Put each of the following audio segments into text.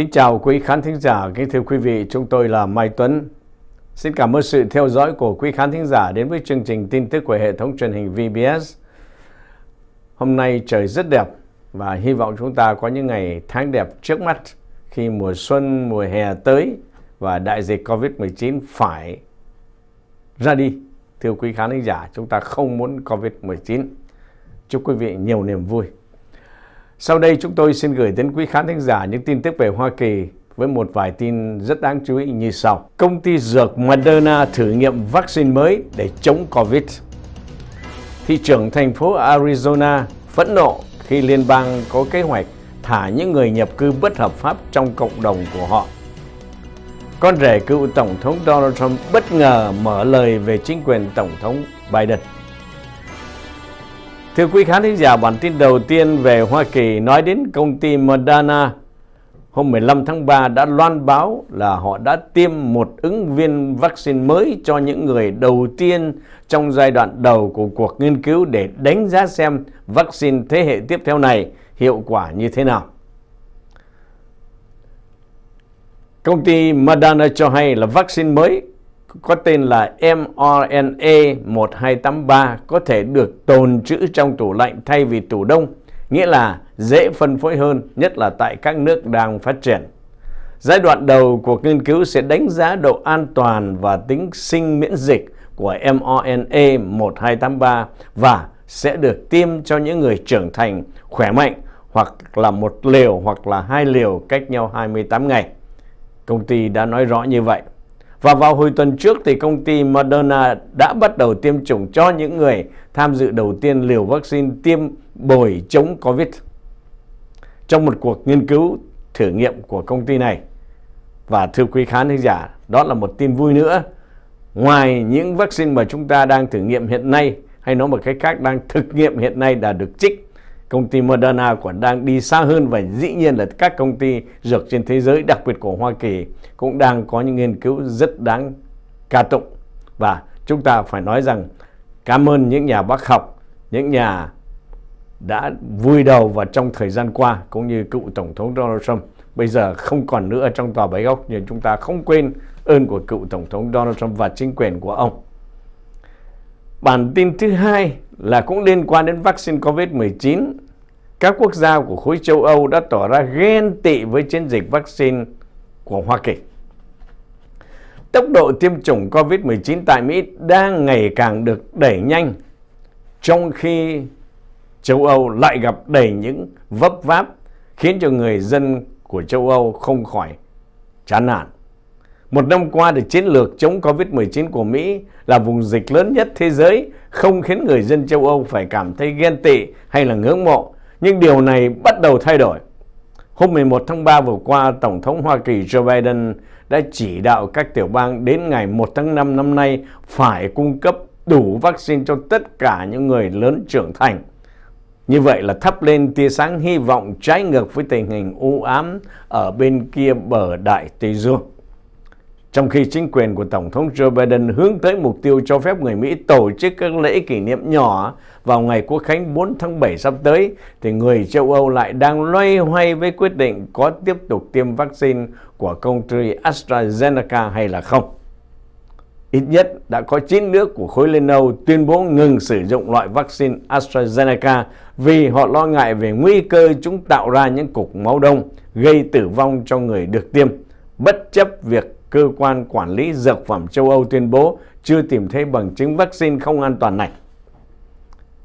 Kính chào quý khán thính giả, kính thưa quý vị, chúng tôi là Mai Tuấn. Xin cảm ơn sự theo dõi của quý khán thính giả đến với chương trình tin tức của hệ thống truyền hình VBS. Hôm nay trời rất đẹp và hy vọng chúng ta có những ngày tháng đẹp trước mắt khi mùa xuân, mùa hè tới và đại dịch Covid-19 phải ra đi. Thưa quý khán thính giả, chúng ta không muốn Covid-19. Chúc quý vị nhiều niềm vui. Sau đây chúng tôi xin gửi đến quý khán thính giả những tin tức về Hoa Kỳ với một vài tin rất đáng chú ý như sau. Công ty dược Moderna thử nghiệm vaccine mới để chống Covid. Thị trưởng thành phố Arizona phẫn nộ khi liên bang có kế hoạch thả những người nhập cư bất hợp pháp trong cộng đồng của họ. Con rể cựu Tổng thống Donald Trump bất ngờ mở lời về chính quyền Tổng thống Biden. Thưa quý khán thính giả, bản tin đầu tiên về Hoa Kỳ nói đến công ty Moderna hôm 15 tháng 3 đã loan báo là họ đã tiêm một ứng viên vaccine mới cho những người đầu tiên trong giai đoạn đầu của cuộc nghiên cứu để đánh giá xem vaccine thế hệ tiếp theo này hiệu quả như thế nào. Công ty Moderna cho hay là vaccine mới có tên là mRNA1283 có thể được tồn trữ trong tủ lạnh thay vì tủ đông, nghĩa là dễ phân phối hơn, nhất là tại các nước đang phát triển. Giai đoạn đầu của nghiên cứu sẽ đánh giá độ an toàn và tính sinh miễn dịch của mRNA1283 và sẽ được tiêm cho những người trưởng thành khỏe mạnh hoặc là một liều hoặc là hai liều cách nhau 28 ngày. Công ty đã nói rõ như vậy. Và vào hồi tuần trước thì công ty Moderna đã bắt đầu tiêm chủng cho những người tham dự đầu tiên liều vaccine tiêm bồi chống Covid trong một cuộc nghiên cứu thử nghiệm của công ty này. Và thưa quý khán giả, đó là một tin vui nữa. Ngoài những vaccine mà chúng ta đang thử nghiệm hiện nay hay nói một cách khác đang thực nghiệm hiện nay đã được trích công ty Moderna còn đang đi xa hơn và dĩ nhiên là các công ty dược trên thế giới, đặc biệt của Hoa Kỳ cũng đang có những nghiên cứu rất đáng ca tụng. Và chúng ta phải nói rằng cảm ơn những nhà bác học, những nhà đã vui đầu và trong thời gian qua cũng như cựu Tổng thống Donald Trump bây giờ không còn nữa trong tòa bãi góc nhưng chúng ta không quên ơn của cựu Tổng thống Donald Trump và chính quyền của ông. Bản tin thứ hai là cũng liên quan đến vaccine COVID-19. Các quốc gia của khối châu Âu đã tỏ ra ghen tị với chiến dịch vaccine của Hoa Kỳ. Tốc độ tiêm chủng COVID-19 tại Mỹ đang ngày càng được đẩy nhanh, trong khi châu Âu lại gặp đầy những vấp váp khiến cho người dân của châu Âu không khỏi chán nản. Một năm qua thì chiến lược chống Covid-19 của Mỹ là vùng dịch lớn nhất thế giới, không khiến người dân châu Âu phải cảm thấy ghen tị hay là ngưỡng mộ. Nhưng điều này bắt đầu thay đổi. Hôm 11 tháng 3 vừa qua, Tổng thống Hoa Kỳ Joe Biden đã chỉ đạo các tiểu bang đến ngày 1 tháng 5 năm nay phải cung cấp đủ vaccine cho tất cả những người lớn trưởng thành. Như vậy là thắp lên tia sáng hy vọng trái ngược với tình hình u ám ở bên kia bờ Đại Tây Dương trong khi chính quyền của Tổng thống Joe Biden hướng tới mục tiêu cho phép người Mỹ tổ chức các lễ kỷ niệm nhỏ vào ngày Quốc khánh 4 tháng 7 sắp tới, thì người châu Âu lại đang loay hoay với quyết định có tiếp tục tiêm vaccine của công ty AstraZeneca hay là không. Ít nhất đã có 9 nước của khối Liên Âu tuyên bố ngừng sử dụng loại vaccine AstraZeneca vì họ lo ngại về nguy cơ chúng tạo ra những cục máu đông gây tử vong cho người được tiêm, bất chấp việc cơ quan quản lý dược phẩm châu Âu tuyên bố chưa tìm thấy bằng chứng vaccine không an toàn này.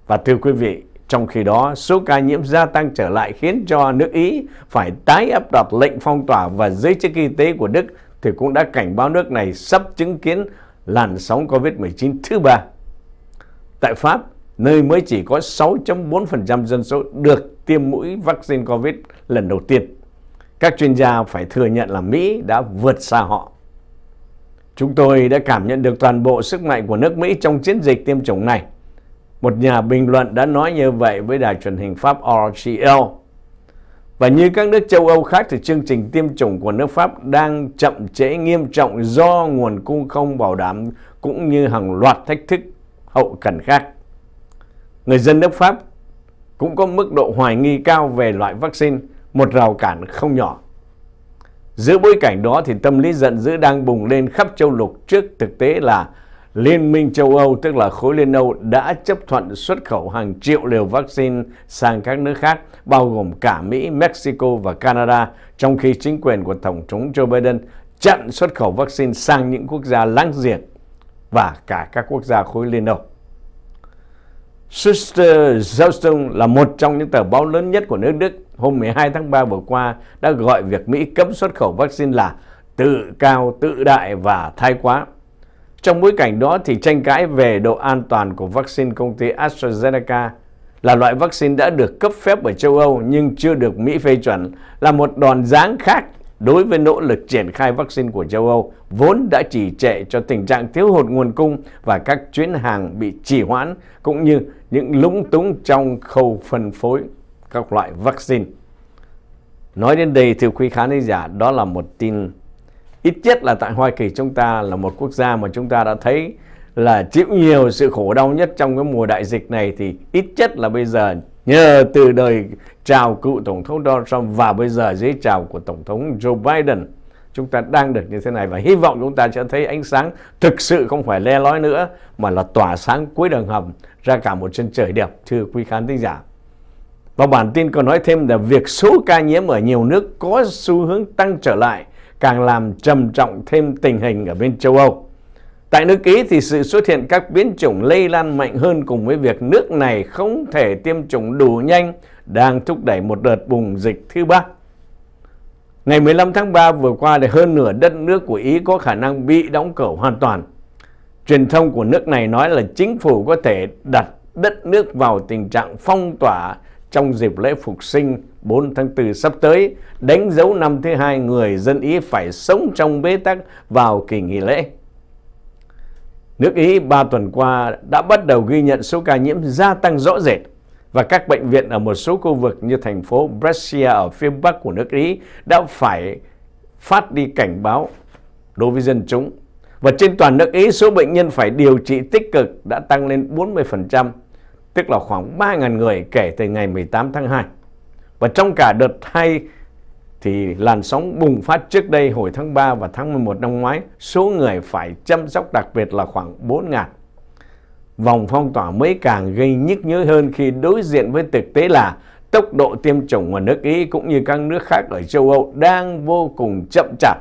Và thưa quý vị, trong khi đó, số ca nhiễm gia tăng trở lại khiến cho nước Ý phải tái áp đặt lệnh phong tỏa và giới chức y tế của Đức thì cũng đã cảnh báo nước này sắp chứng kiến làn sóng COVID-19 thứ ba. Tại Pháp, nơi mới chỉ có 6.4% dân số được tiêm mũi vaccine COVID lần đầu tiên. Các chuyên gia phải thừa nhận là Mỹ đã vượt xa họ. Chúng tôi đã cảm nhận được toàn bộ sức mạnh của nước Mỹ trong chiến dịch tiêm chủng này. Một nhà bình luận đã nói như vậy với đài truyền hình Pháp RTL. Và như các nước châu Âu khác thì chương trình tiêm chủng của nước Pháp đang chậm trễ nghiêm trọng do nguồn cung không bảo đảm cũng như hàng loạt thách thức hậu cần khác. Người dân nước Pháp cũng có mức độ hoài nghi cao về loại vaccine, một rào cản không nhỏ. Giữa bối cảnh đó thì tâm lý giận dữ đang bùng lên khắp châu lục trước thực tế là Liên minh châu Âu, tức là khối Liên Âu, đã chấp thuận xuất khẩu hàng triệu liều vaccine sang các nước khác, bao gồm cả Mỹ, Mexico và Canada, trong khi chính quyền của Tổng thống Joe Biden chặn xuất khẩu vaccine sang những quốc gia láng giềng và cả các quốc gia khối Liên Âu. Sister Zeitung là một trong những tờ báo lớn nhất của nước Đức hôm 12 tháng 3 vừa qua đã gọi việc Mỹ cấm xuất khẩu vaccine là tự cao, tự đại và thái quá. Trong bối cảnh đó thì tranh cãi về độ an toàn của vaccine công ty AstraZeneca là loại vaccine đã được cấp phép ở châu Âu nhưng chưa được Mỹ phê chuẩn là một đòn giáng khác đối với nỗ lực triển khai vaccine của châu Âu vốn đã chỉ trệ cho tình trạng thiếu hụt nguồn cung và các chuyến hàng bị trì hoãn cũng như những lúng túng trong khâu phân phối các loại vaccine. Nói đến đây thưa quý khán giả, đó là một tin ít nhất là tại Hoa Kỳ chúng ta là một quốc gia mà chúng ta đã thấy là chịu nhiều sự khổ đau nhất trong cái mùa đại dịch này thì ít nhất là bây giờ nhờ từ đời chào cựu Tổng thống Donald Trump và bây giờ dưới chào của Tổng thống Joe Biden chúng ta đang được như thế này và hy vọng chúng ta sẽ thấy ánh sáng thực sự không phải le lói nữa mà là tỏa sáng cuối đường hầm ra cả một chân trời đẹp thưa quý khán thính giả. Và bản tin còn nói thêm là việc số ca nhiễm ở nhiều nước có xu hướng tăng trở lại càng làm trầm trọng thêm tình hình ở bên châu Âu. Tại nước Ý thì sự xuất hiện các biến chủng lây lan mạnh hơn cùng với việc nước này không thể tiêm chủng đủ nhanh đang thúc đẩy một đợt bùng dịch thứ ba. Ngày 15 tháng 3 vừa qua thì hơn nửa đất nước của Ý có khả năng bị đóng cửa hoàn toàn. Truyền thông của nước này nói là chính phủ có thể đặt đất nước vào tình trạng phong tỏa trong dịp lễ phục sinh 4 tháng 4 sắp tới, đánh dấu năm thứ hai người dân Ý phải sống trong bế tắc vào kỳ nghỉ lễ. Nước Ý 3 tuần qua đã bắt đầu ghi nhận số ca nhiễm gia tăng rõ rệt và các bệnh viện ở một số khu vực như thành phố Brescia ở phía bắc của nước Ý đã phải phát đi cảnh báo đối với dân chúng. Và trên toàn nước Ý, số bệnh nhân phải điều trị tích cực đã tăng lên 40% tức là khoảng 3.000 người kể từ ngày 18 tháng 2. Và trong cả đợt 2 thì làn sóng bùng phát trước đây hồi tháng 3 và tháng 11 năm ngoái, số người phải chăm sóc đặc biệt là khoảng 4.000. Vòng phong tỏa mới càng gây nhức nhối hơn khi đối diện với thực tế là tốc độ tiêm chủng ở nước Ý cũng như các nước khác ở châu Âu đang vô cùng chậm chạp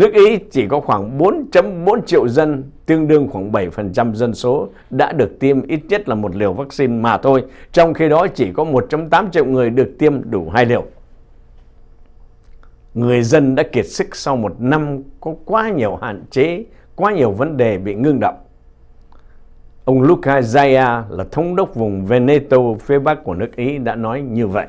Nước Ý chỉ có khoảng 4.4 triệu dân, tương đương khoảng 7% dân số đã được tiêm ít nhất là một liều vaccine mà thôi, trong khi đó chỉ có 1.8 triệu người được tiêm đủ hai liều. Người dân đã kiệt sức sau một năm có quá nhiều hạn chế, quá nhiều vấn đề bị ngưng động. Ông Luca Zaya là thống đốc vùng Veneto phía bắc của nước Ý đã nói như vậy.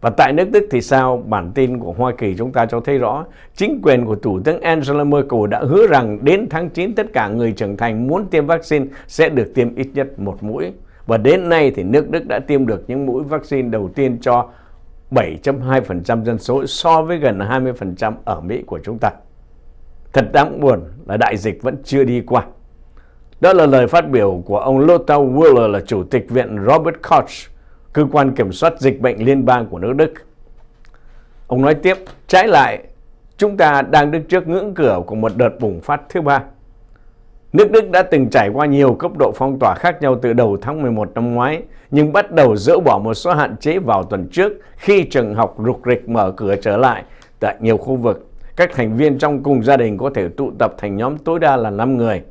Và tại nước Đức thì sao? Bản tin của Hoa Kỳ chúng ta cho thấy rõ, chính quyền của Thủ tướng Angela Merkel đã hứa rằng đến tháng 9 tất cả người trưởng thành muốn tiêm vaccine sẽ được tiêm ít nhất một mũi. Và đến nay thì nước Đức đã tiêm được những mũi vaccine đầu tiên cho 7.2% dân số so với gần 20% ở Mỹ của chúng ta. Thật đáng buồn là đại dịch vẫn chưa đi qua. Đó là lời phát biểu của ông Lothar Wieler là Chủ tịch Viện Robert Koch cơ quan kiểm soát dịch bệnh liên bang của nước Đức. Ông nói tiếp, trái lại, chúng ta đang đứng trước ngưỡng cửa của một đợt bùng phát thứ ba. Nước Đức đã từng trải qua nhiều cấp độ phong tỏa khác nhau từ đầu tháng 11 năm ngoái, nhưng bắt đầu dỡ bỏ một số hạn chế vào tuần trước khi trường học rục rịch mở cửa trở lại tại nhiều khu vực. Các thành viên trong cùng gia đình có thể tụ tập thành nhóm tối đa là 5 người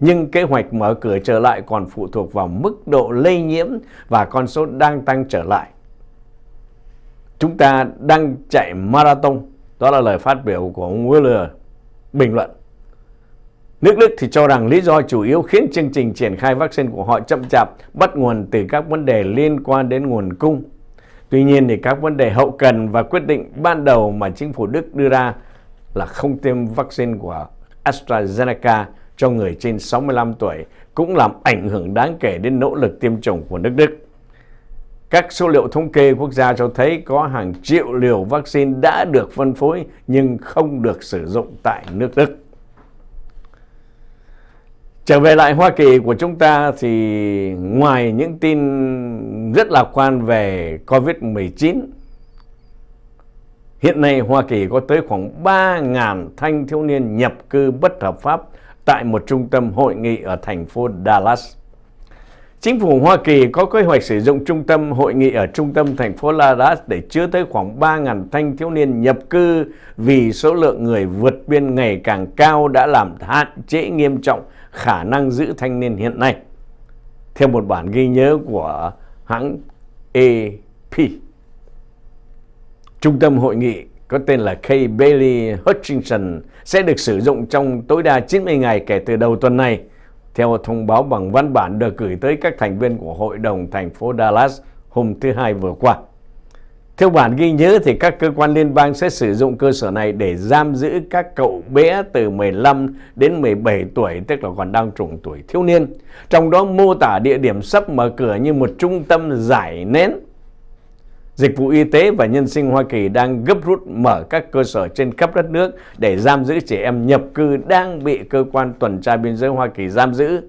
nhưng kế hoạch mở cửa trở lại còn phụ thuộc vào mức độ lây nhiễm và con số đang tăng trở lại. Chúng ta đang chạy marathon, đó là lời phát biểu của ông Wheeler bình luận. Nước Đức thì cho rằng lý do chủ yếu khiến chương trình triển khai vaccine của họ chậm chạp bắt nguồn từ các vấn đề liên quan đến nguồn cung. Tuy nhiên thì các vấn đề hậu cần và quyết định ban đầu mà chính phủ Đức đưa ra là không tiêm vaccine của AstraZeneca cho người trên 65 tuổi cũng làm ảnh hưởng đáng kể đến nỗ lực tiêm chủng của nước Đức. Các số liệu thống kê quốc gia cho thấy có hàng triệu liều vaccine đã được phân phối nhưng không được sử dụng tại nước Đức. Trở về lại Hoa Kỳ của chúng ta thì ngoài những tin rất lạc quan về COVID-19 Hiện nay Hoa Kỳ có tới khoảng 3.000 thanh thiếu niên nhập cư bất hợp pháp tại một trung tâm hội nghị ở thành phố Dallas. Chính phủ Hoa Kỳ có kế hoạch sử dụng trung tâm hội nghị ở trung tâm thành phố Dallas để chứa tới khoảng 3.000 thanh thiếu niên nhập cư vì số lượng người vượt biên ngày càng cao đã làm hạn chế nghiêm trọng khả năng giữ thanh niên hiện nay. Theo một bản ghi nhớ của hãng AP. Trung tâm hội nghị có tên là K. Bailey Hutchinson sẽ được sử dụng trong tối đa 90 ngày kể từ đầu tuần này, theo thông báo bằng văn bản được gửi tới các thành viên của Hội đồng thành phố Dallas hôm thứ Hai vừa qua. Theo bản ghi nhớ thì các cơ quan liên bang sẽ sử dụng cơ sở này để giam giữ các cậu bé từ 15 đến 17 tuổi, tức là còn đang trùng tuổi thiếu niên. Trong đó mô tả địa điểm sắp mở cửa như một trung tâm giải nén Dịch vụ y tế và nhân sinh Hoa Kỳ đang gấp rút mở các cơ sở trên khắp đất nước để giam giữ trẻ em nhập cư đang bị cơ quan tuần tra biên giới Hoa Kỳ giam giữ.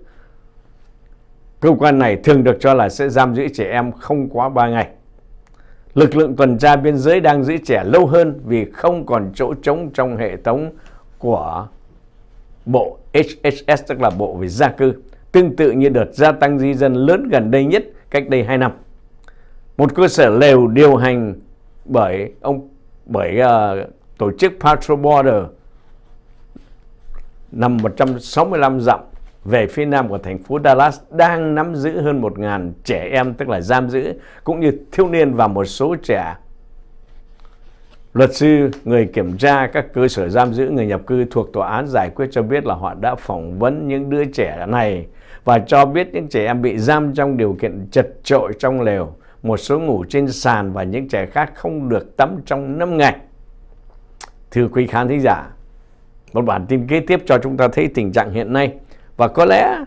Cơ quan này thường được cho là sẽ giam giữ trẻ em không quá 3 ngày. Lực lượng tuần tra biên giới đang giữ trẻ lâu hơn vì không còn chỗ trống trong hệ thống của Bộ HHS, tức là Bộ về Gia cư, tương tự như đợt gia tăng di dân lớn gần đây nhất cách đây 2 năm một cơ sở lều điều hành bởi ông bởi uh, tổ chức Patrol Border nằm 165 dặm về phía nam của thành phố Dallas đang nắm giữ hơn 1.000 trẻ em tức là giam giữ cũng như thiếu niên và một số trẻ Luật sư, người kiểm tra các cơ sở giam giữ người nhập cư thuộc tòa án giải quyết cho biết là họ đã phỏng vấn những đứa trẻ này và cho biết những trẻ em bị giam trong điều kiện chật trội trong lều một số ngủ trên sàn và những trẻ khác không được tắm trong 5 ngày. Thưa quý khán thính giả, một bản tin kế tiếp cho chúng ta thấy tình trạng hiện nay và có lẽ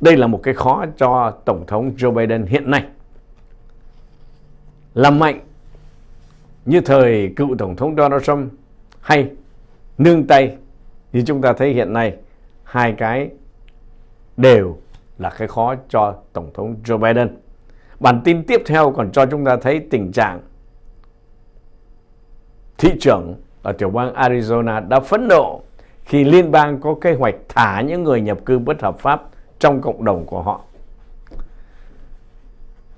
đây là một cái khó cho Tổng thống Joe Biden hiện nay. Làm mạnh như thời cựu Tổng thống Donald Trump hay nương tay như chúng ta thấy hiện nay hai cái đều là cái khó cho Tổng thống Joe Biden. Bản tin tiếp theo còn cho chúng ta thấy tình trạng thị trưởng ở tiểu bang Arizona đã phẫn nộ khi liên bang có kế hoạch thả những người nhập cư bất hợp pháp trong cộng đồng của họ.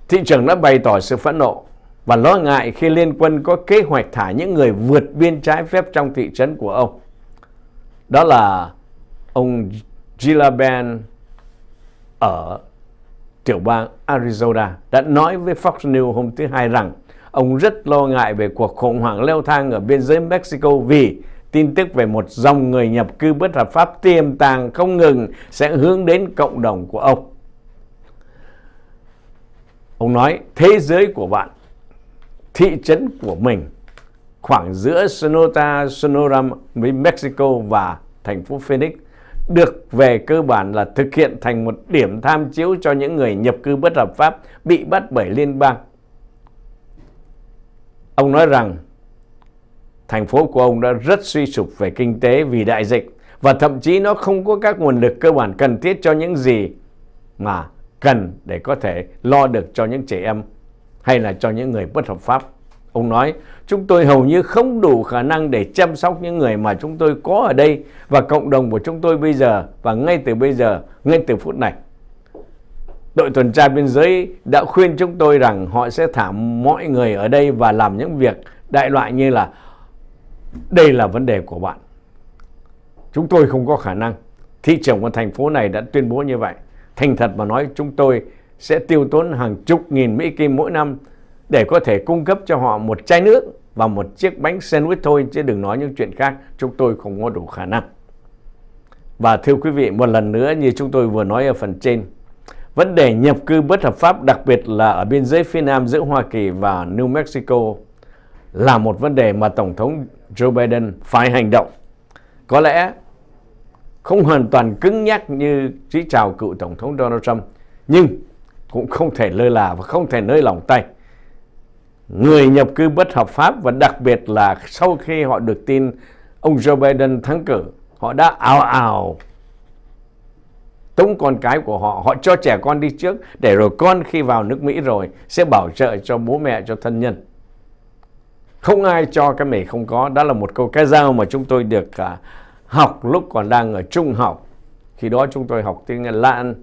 Thị trưởng đã bày tỏ sự phẫn nộ và lo ngại khi liên quân có kế hoạch thả những người vượt biên trái phép trong thị trấn của ông. Đó là ông Gilabert ở tiểu bang Arizona đã nói với Fox News hôm thứ Hai rằng ông rất lo ngại về cuộc khủng hoảng leo thang ở biên giới Mexico vì tin tức về một dòng người nhập cư bất hợp pháp tiềm tàng không ngừng sẽ hướng đến cộng đồng của ông. Ông nói thế giới của bạn, thị trấn của mình khoảng giữa Sonora, Sonora với Mexico và thành phố Phoenix được về cơ bản là thực hiện thành một điểm tham chiếu cho những người nhập cư bất hợp pháp bị bắt bởi liên bang. Ông nói rằng thành phố của ông đã rất suy sụp về kinh tế vì đại dịch và thậm chí nó không có các nguồn lực cơ bản cần thiết cho những gì mà cần để có thể lo được cho những trẻ em hay là cho những người bất hợp pháp. Ông nói, chúng tôi hầu như không đủ khả năng để chăm sóc những người mà chúng tôi có ở đây và cộng đồng của chúng tôi bây giờ và ngay từ bây giờ, ngay từ phút này. Đội tuần tra biên giới đã khuyên chúng tôi rằng họ sẽ thả mọi người ở đây và làm những việc đại loại như là đây là vấn đề của bạn. Chúng tôi không có khả năng. Thị trưởng của thành phố này đã tuyên bố như vậy. Thành thật mà nói chúng tôi sẽ tiêu tốn hàng chục nghìn Mỹ Kim mỗi năm để có thể cung cấp cho họ một chai nước và một chiếc bánh sandwich thôi chứ đừng nói những chuyện khác chúng tôi không có đủ khả năng. Và thưa quý vị, một lần nữa như chúng tôi vừa nói ở phần trên, vấn đề nhập cư bất hợp pháp đặc biệt là ở biên giới phía Nam giữa Hoa Kỳ và New Mexico là một vấn đề mà Tổng thống Joe Biden phải hành động. Có lẽ không hoàn toàn cứng nhắc như trí chào cựu Tổng thống Donald Trump, nhưng cũng không thể lơ là và không thể nơi lỏng tay người nhập cư bất hợp pháp và đặc biệt là sau khi họ được tin ông Joe Biden thắng cử, họ đã ào ào tống con cái của họ, họ cho trẻ con đi trước để rồi con khi vào nước Mỹ rồi sẽ bảo trợ cho bố mẹ, cho thân nhân. Không ai cho cái mình không có, đó là một câu cái giao mà chúng tôi được à, học lúc còn đang ở trung học. Khi đó chúng tôi học tiếng Latin.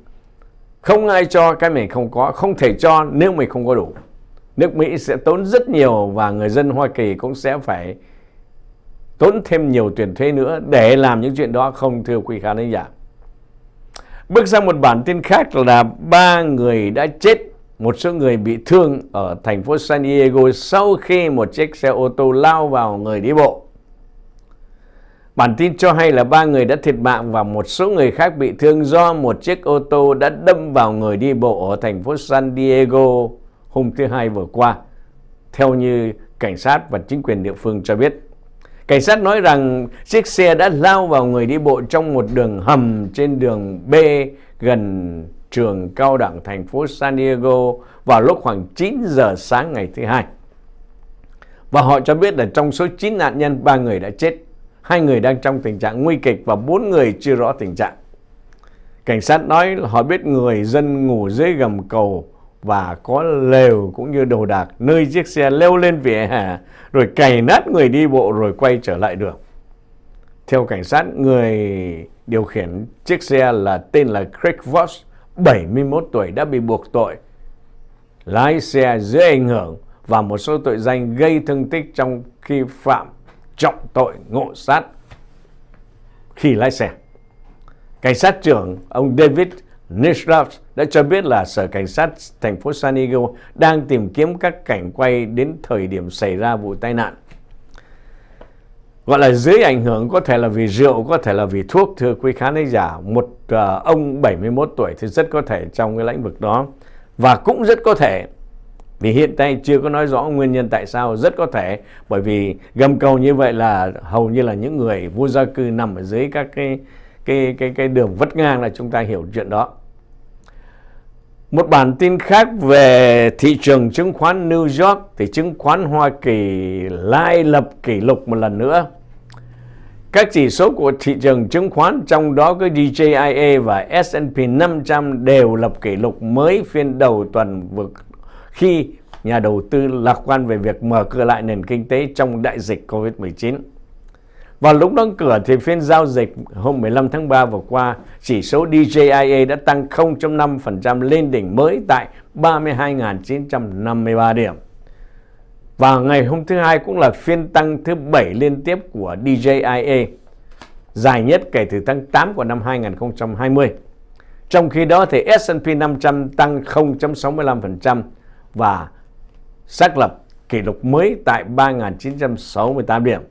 Không ai cho cái mình không có, không thể cho nếu mình không có đủ nước Mỹ sẽ tốn rất nhiều và người dân Hoa Kỳ cũng sẽ phải tốn thêm nhiều tiền thuế nữa để làm những chuyện đó không thưa quý khán giả. Bước sang một bản tin khác là ba người đã chết, một số người bị thương ở thành phố San Diego sau khi một chiếc xe ô tô lao vào người đi bộ. Bản tin cho hay là ba người đã thiệt mạng và một số người khác bị thương do một chiếc ô tô đã đâm vào người đi bộ ở thành phố San Diego hôm thứ Hai vừa qua, theo như cảnh sát và chính quyền địa phương cho biết. Cảnh sát nói rằng chiếc xe đã lao vào người đi bộ trong một đường hầm trên đường B gần trường cao đẳng thành phố San Diego vào lúc khoảng 9 giờ sáng ngày thứ hai. Và họ cho biết là trong số 9 nạn nhân, ba người đã chết, hai người đang trong tình trạng nguy kịch và bốn người chưa rõ tình trạng. Cảnh sát nói là họ biết người dân ngủ dưới gầm cầu và có lều cũng như đồ đạc nơi chiếc xe leo lên vỉa hè rồi cày nát người đi bộ rồi quay trở lại đường. Theo cảnh sát, người điều khiển chiếc xe là tên là Craig Voss, 71 tuổi đã bị buộc tội lái xe dưới ảnh hưởng và một số tội danh gây thương tích trong khi phạm trọng tội ngộ sát khi lái xe. Cảnh sát trưởng ông David Nishraf đã cho biết là Sở Cảnh sát thành phố San Diego đang tìm kiếm các cảnh quay đến thời điểm xảy ra vụ tai nạn. Gọi là dưới ảnh hưởng có thể là vì rượu, có thể là vì thuốc thưa quý khán giả. Một uh, ông 71 tuổi thì rất có thể trong cái lĩnh vực đó. Và cũng rất có thể vì hiện nay chưa có nói rõ nguyên nhân tại sao rất có thể bởi vì gầm cầu như vậy là hầu như là những người vô gia cư nằm ở dưới các cái cái cái cái đường vắt ngang là chúng ta hiểu chuyện đó một bản tin khác về thị trường chứng khoán New York thì chứng khoán Hoa Kỳ lại lập kỷ lục một lần nữa. Các chỉ số của thị trường chứng khoán trong đó có DJIA và S&P 500 đều lập kỷ lục mới phiên đầu tuần vừa khi nhà đầu tư lạc quan về việc mở cửa lại nền kinh tế trong đại dịch Covid-19. Vào lúc đóng cửa thì phiên giao dịch hôm 15 tháng 3 vừa qua, chỉ số DJIA đã tăng 0.5% lên đỉnh mới tại 32.953 điểm. Và ngày hôm thứ hai cũng là phiên tăng thứ 7 liên tiếp của DJIA, dài nhất kể từ tháng 8 của năm 2020. Trong khi đó thì S&P 500 tăng 0.65% và xác lập kỷ lục mới tại 3.968 điểm.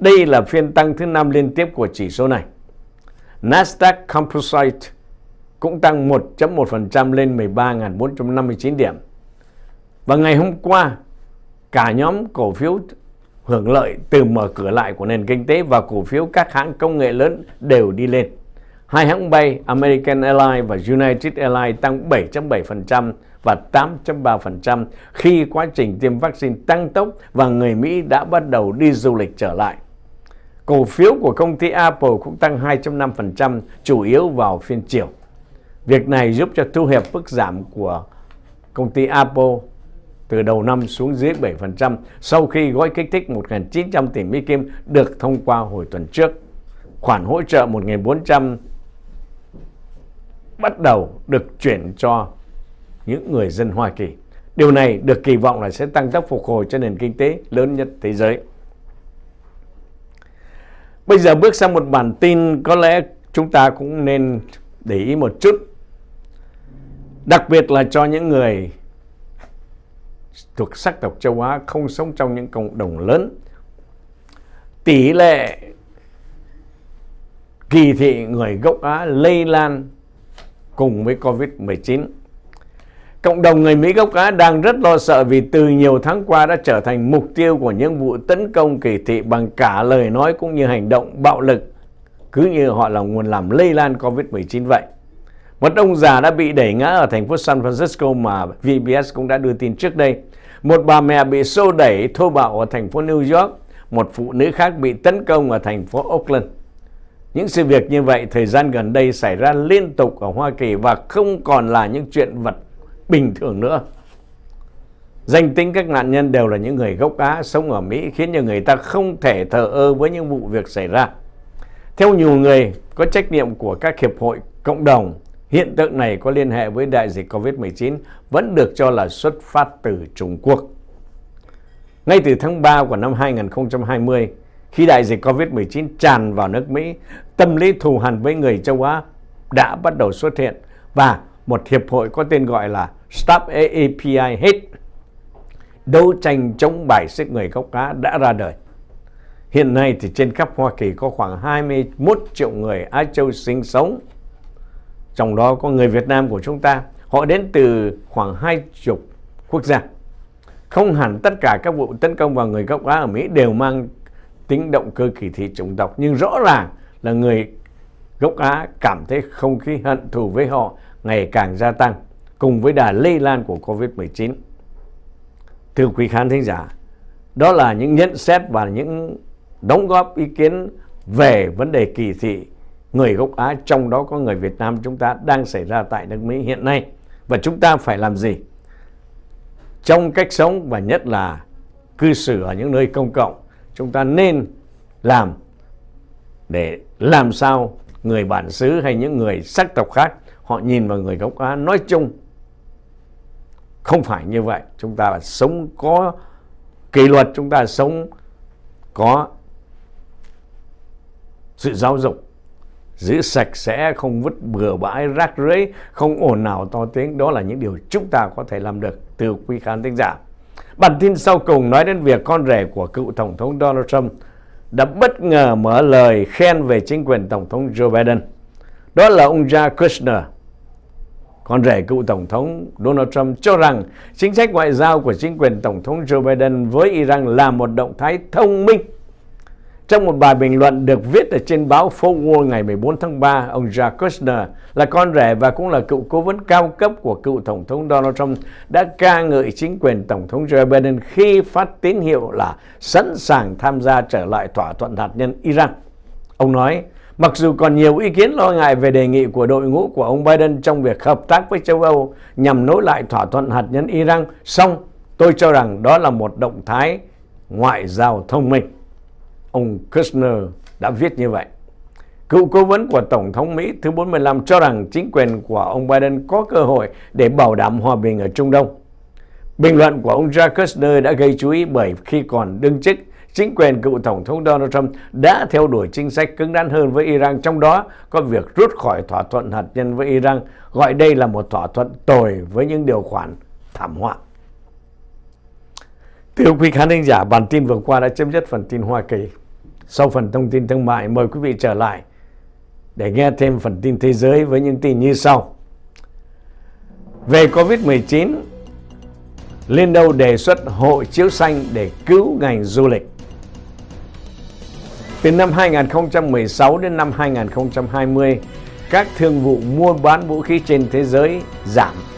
Đây là phiên tăng thứ năm liên tiếp của chỉ số này. Nasdaq Composite cũng tăng 1.1% lên 13.459 điểm. Và ngày hôm qua, cả nhóm cổ phiếu hưởng lợi từ mở cửa lại của nền kinh tế và cổ phiếu các hãng công nghệ lớn đều đi lên. Hai hãng bay American Airlines và United Airlines tăng 7.7% và 8.3% khi quá trình tiêm vaccine tăng tốc và người Mỹ đã bắt đầu đi du lịch trở lại. Cổ phiếu của công ty Apple cũng tăng 2.5% chủ yếu vào phiên chiều. Việc này giúp cho thu hẹp mức giảm của công ty Apple từ đầu năm xuống dưới 7% sau khi gói kích thích 1.900 tỷ Mỹ Kim được thông qua hồi tuần trước. Khoản hỗ trợ 1.400 bắt đầu được chuyển cho những người dân Hoa Kỳ. Điều này được kỳ vọng là sẽ tăng tốc phục hồi cho nền kinh tế lớn nhất thế giới. Bây giờ bước sang một bản tin có lẽ chúng ta cũng nên để ý một chút. Đặc biệt là cho những người thuộc sắc tộc châu Á không sống trong những cộng đồng lớn. Tỷ lệ kỳ thị người gốc Á lây lan cùng với Covid-19 Cộng đồng người Mỹ gốc Á đang rất lo sợ vì từ nhiều tháng qua đã trở thành mục tiêu của những vụ tấn công kỳ thị bằng cả lời nói cũng như hành động bạo lực, cứ như họ là nguồn làm lây lan COVID-19 vậy. Một ông già đã bị đẩy ngã ở thành phố San Francisco mà VBS cũng đã đưa tin trước đây. Một bà mẹ bị xô đẩy thô bạo ở thành phố New York. Một phụ nữ khác bị tấn công ở thành phố Oakland. Những sự việc như vậy thời gian gần đây xảy ra liên tục ở Hoa Kỳ và không còn là những chuyện vật bình thường nữa. Danh tính các nạn nhân đều là những người gốc Á sống ở Mỹ khiến cho người ta không thể thờ ơ với những vụ việc xảy ra. Theo nhiều người, có trách nhiệm của các hiệp hội cộng đồng, hiện tượng này có liên hệ với đại dịch COVID-19 vẫn được cho là xuất phát từ Trung Quốc. Ngay từ tháng 3 của năm 2020, khi đại dịch COVID-19 tràn vào nước Mỹ, tâm lý thù hằn với người châu Á đã bắt đầu xuất hiện và một hiệp hội có tên gọi là Stop API hết đấu tranh chống bài xích người gốc Á đã ra đời. Hiện nay thì trên khắp Hoa Kỳ có khoảng 21 triệu người Á Châu sinh sống. Trong đó có người Việt Nam của chúng ta. Họ đến từ khoảng 20 quốc gia. Không hẳn tất cả các vụ tấn công vào người gốc Á ở Mỹ đều mang tính động cơ kỳ thị chủng tộc. Nhưng rõ ràng là người gốc Á cảm thấy không khí hận thù với họ ngày càng gia tăng cùng với đà lây lan của COVID-19. Thưa quý khán thính giả, đó là những nhận xét và những đóng góp ý kiến về vấn đề kỳ thị người gốc Á, trong đó có người Việt Nam chúng ta đang xảy ra tại nước Mỹ hiện nay. Và chúng ta phải làm gì? Trong cách sống và nhất là cư xử ở những nơi công cộng, chúng ta nên làm để làm sao người bản xứ hay những người sắc tộc khác họ nhìn vào người gốc Á nói chung không phải như vậy chúng ta là sống có kỷ luật chúng ta sống có sự giáo dục giữ sạch sẽ không vứt bừa bãi rác rưởi không ồn ào to tiếng đó là những điều chúng ta có thể làm được từ quý khán thính giả bản tin sau cùng nói đến việc con rể của cựu tổng thống Donald Trump đã bất ngờ mở lời khen về chính quyền tổng thống Joe Biden đó là ông Jared Kushner con rể cựu Tổng thống Donald Trump cho rằng chính sách ngoại giao của chính quyền Tổng thống Joe Biden với Iran là một động thái thông minh. Trong một bài bình luận được viết ở trên báo Fox World ngày 14 tháng 3, ông Jared Kushner là con rể và cũng là cựu cố vấn cao cấp của cựu Tổng thống Donald Trump đã ca ngợi chính quyền Tổng thống Joe Biden khi phát tín hiệu là sẵn sàng tham gia trở lại thỏa thuận hạt nhân Iran. Ông nói, Mặc dù còn nhiều ý kiến lo ngại về đề nghị của đội ngũ của ông Biden trong việc hợp tác với châu Âu nhằm nối lại thỏa thuận hạt nhân Iran, song tôi cho rằng đó là một động thái ngoại giao thông minh. Ông Kushner đã viết như vậy. Cựu cố vấn của Tổng thống Mỹ thứ 45 cho rằng chính quyền của ông Biden có cơ hội để bảo đảm hòa bình ở Trung Đông. Bình luận của ông Jack Kushner đã gây chú ý bởi khi còn đương chức, chính quyền cựu Tổng thống Donald Trump đã theo đuổi chính sách cứng rắn hơn với Iran, trong đó có việc rút khỏi thỏa thuận hạt nhân với Iran, gọi đây là một thỏa thuận tồi với những điều khoản thảm họa. Thưa quý khán thính giả, bản tin vừa qua đã chấm dứt phần tin Hoa Kỳ. Sau phần thông tin thương mại, mời quý vị trở lại để nghe thêm phần tin thế giới với những tin như sau. Về Covid-19, Liên Đô đề xuất hộ chiếu xanh để cứu ngành du lịch. Từ năm 2016 đến năm 2020, các thương vụ mua bán vũ khí trên thế giới giảm